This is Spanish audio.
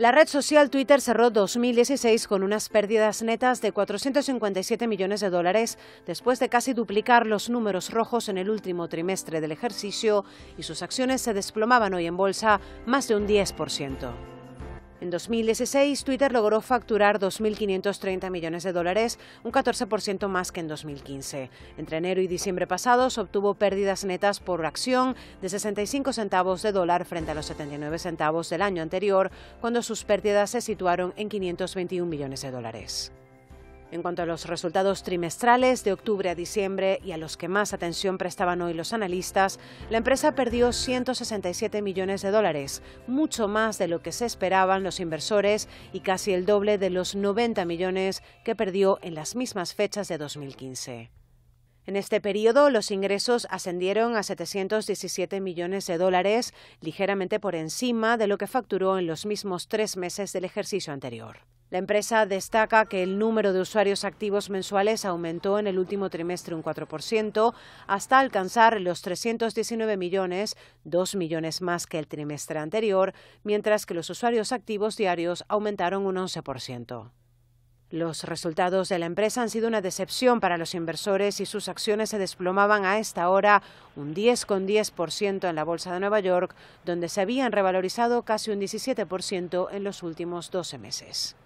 La red social Twitter cerró 2016 con unas pérdidas netas de 457 millones de dólares, después de casi duplicar los números rojos en el último trimestre del ejercicio, y sus acciones se desplomaban hoy en bolsa más de un 10%. En 2016, Twitter logró facturar 2.530 millones de dólares, un 14% más que en 2015. Entre enero y diciembre pasados obtuvo pérdidas netas por acción de 65 centavos de dólar frente a los 79 centavos del año anterior, cuando sus pérdidas se situaron en 521 millones de dólares. En cuanto a los resultados trimestrales de octubre a diciembre y a los que más atención prestaban hoy los analistas, la empresa perdió 167 millones de dólares, mucho más de lo que se esperaban los inversores y casi el doble de los 90 millones que perdió en las mismas fechas de 2015. En este periodo, los ingresos ascendieron a 717 millones de dólares, ligeramente por encima de lo que facturó en los mismos tres meses del ejercicio anterior. La empresa destaca que el número de usuarios activos mensuales aumentó en el último trimestre un 4% hasta alcanzar los 319 millones, 2 millones más que el trimestre anterior, mientras que los usuarios activos diarios aumentaron un 11%. Los resultados de la empresa han sido una decepción para los inversores y sus acciones se desplomaban a esta hora un 10,10% ,10 en la Bolsa de Nueva York, donde se habían revalorizado casi un 17% en los últimos 12 meses.